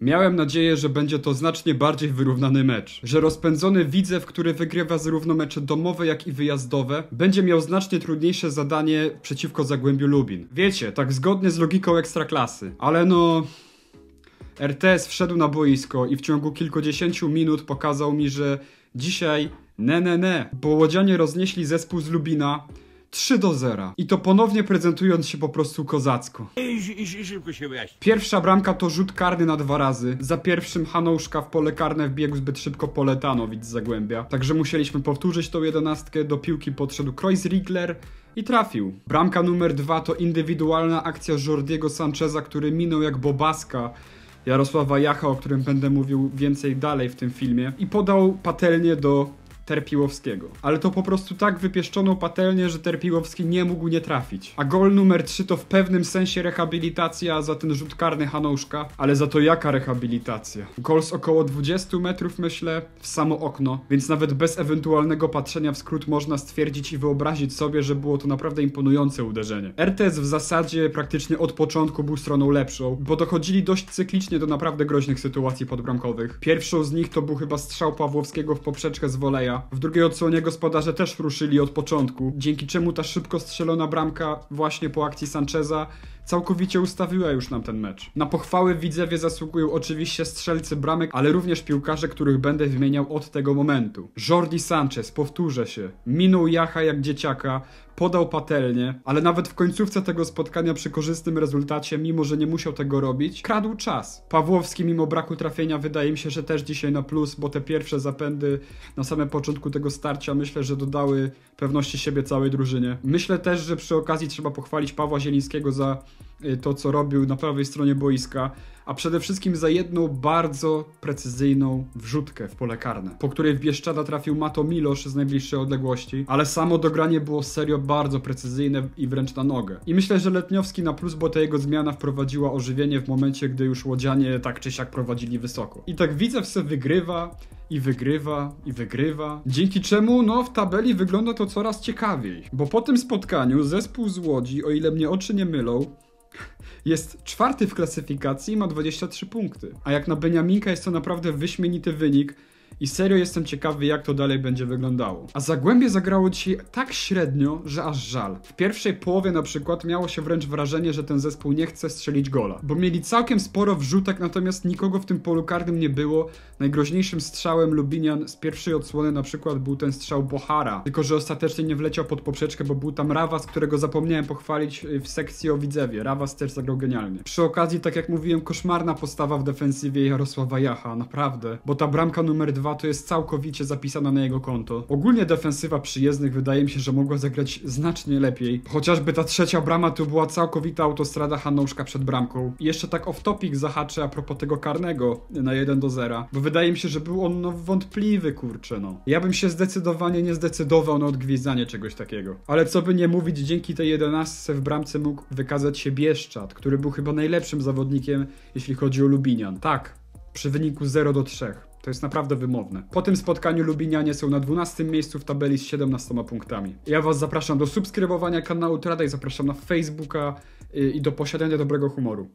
Miałem nadzieję, że będzie to znacznie bardziej wyrównany mecz, że rozpędzony widzew, który wygrywa zarówno mecze domowe, jak i wyjazdowe, będzie miał znacznie trudniejsze zadanie przeciwko Zagłębiu Lubin. Wiecie, tak zgodnie z logiką ekstraklasy, ale no... RTS wszedł na boisko i w ciągu kilkudziesięciu minut pokazał mi, że dzisiaj ne ne ne, bo Łodzianie roznieśli zespół z Lubina, 3 do 0. I to ponownie prezentując się po prostu kozacko. I, i, i szybko się wyjaśni. Pierwsza bramka to rzut karny na dwa razy. Za pierwszym Hanouszka w pole karne wbiegł zbyt szybko Poletanowicz z Zagłębia. Także musieliśmy powtórzyć tą jedenastkę. Do piłki podszedł Kreuz Riegler i trafił. Bramka numer dwa to indywidualna akcja Jordiego Sancheza, który minął jak bobaska Jarosława Jacha, o którym będę mówił więcej dalej w tym filmie, i podał patelnie do Terpiłowskiego. Ale to po prostu tak wypieszczono patelnię, że Terpiłowski nie mógł nie trafić. A gol numer 3 to w pewnym sensie rehabilitacja za ten rzut karny Hanuszka, ale za to jaka rehabilitacja? Gol z około 20 metrów, myślę, w samo okno, więc nawet bez ewentualnego patrzenia w skrót można stwierdzić i wyobrazić sobie, że było to naprawdę imponujące uderzenie. RTS w zasadzie praktycznie od początku był stroną lepszą, bo dochodzili dość cyklicznie do naprawdę groźnych sytuacji podbramkowych. Pierwszą z nich to był chyba strzał Pawłowskiego w poprzeczkę z woleja, w drugiej odsłonie gospodarze też ruszyli od początku, dzięki czemu ta szybko strzelona bramka właśnie po akcji Sancheza całkowicie ustawiła już nam ten mecz. Na pochwały widzewie zasługują oczywiście strzelcy bramek, ale również piłkarze, których będę wymieniał od tego momentu. Jordi Sanchez, powtórzę się, minął Jacha jak dzieciaka, podał patelnię, ale nawet w końcówce tego spotkania przy korzystnym rezultacie, mimo że nie musiał tego robić, kradł czas. Pawłowski mimo braku trafienia wydaje mi się, że też dzisiaj na plus, bo te pierwsze zapędy na samym początku tego starcia myślę, że dodały pewności siebie całej drużynie. Myślę też, że przy okazji trzeba pochwalić Pawła Zielińskiego za Y, to, co robił na prawej stronie boiska, a przede wszystkim za jedną bardzo precyzyjną wrzutkę w pole karne, po której w Bieszczada trafił Mato Milosz z najbliższej odległości, ale samo dogranie było serio bardzo precyzyjne i wręcz na nogę. I myślę, że Letniowski na plus, bo ta jego zmiana wprowadziła ożywienie w momencie, gdy już Łodzianie tak czy siak prowadzili wysoko. I tak Widzew se wygrywa, i wygrywa, i wygrywa. Dzięki czemu, no, w tabeli wygląda to coraz ciekawiej. Bo po tym spotkaniu zespół z Łodzi, o ile mnie oczy nie mylą, jest czwarty w klasyfikacji i ma 23 punkty. A jak na Beniaminka jest to naprawdę wyśmienity wynik i serio jestem ciekawy, jak to dalej będzie wyglądało. A Zagłębie zagrało dzisiaj tak średnio, że aż żal. W pierwszej połowie na przykład miało się wręcz wrażenie, że ten zespół nie chce strzelić gola, bo mieli całkiem sporo wrzutek, natomiast nikogo w tym polu karnym nie było. Najgroźniejszym strzałem Lubinian z pierwszej odsłony na przykład był ten strzał Bohara, tylko że ostatecznie nie wleciał pod poprzeczkę, bo był tam Rawas, którego zapomniałem pochwalić y, w sekcji o Widzewie. Rawas też zagrał genialnie. Przy okazji, tak jak mówiłem, koszmarna postawa w defensywie Jarosława Jacha, naprawdę, bo ta bramka numer 2 to jest całkowicie zapisana na jego konto. Ogólnie defensywa przyjezdnych wydaje mi się, że mogła zagrać znacznie lepiej. Chociażby ta trzecia brama to była całkowita autostrada Hanouszka przed bramką. I jeszcze tak off-topic zahaczę a propos tego karnego na 1 do 0, bo wydaje mi się, że był on no, wątpliwy, kurczę no. Ja bym się zdecydowanie nie zdecydował na odgwizdanie czegoś takiego. Ale co by nie mówić, dzięki tej 11 w bramce mógł wykazać się Bieszczad, który był chyba najlepszym zawodnikiem, jeśli chodzi o Lubinian. Tak, przy wyniku 0 do 3. To jest naprawdę wymowne. Po tym spotkaniu Lubinianie są na 12 miejscu w tabeli z 17 punktami. Ja was zapraszam do subskrybowania kanału Tradaj, zapraszam na Facebooka y, i do posiadania dobrego humoru.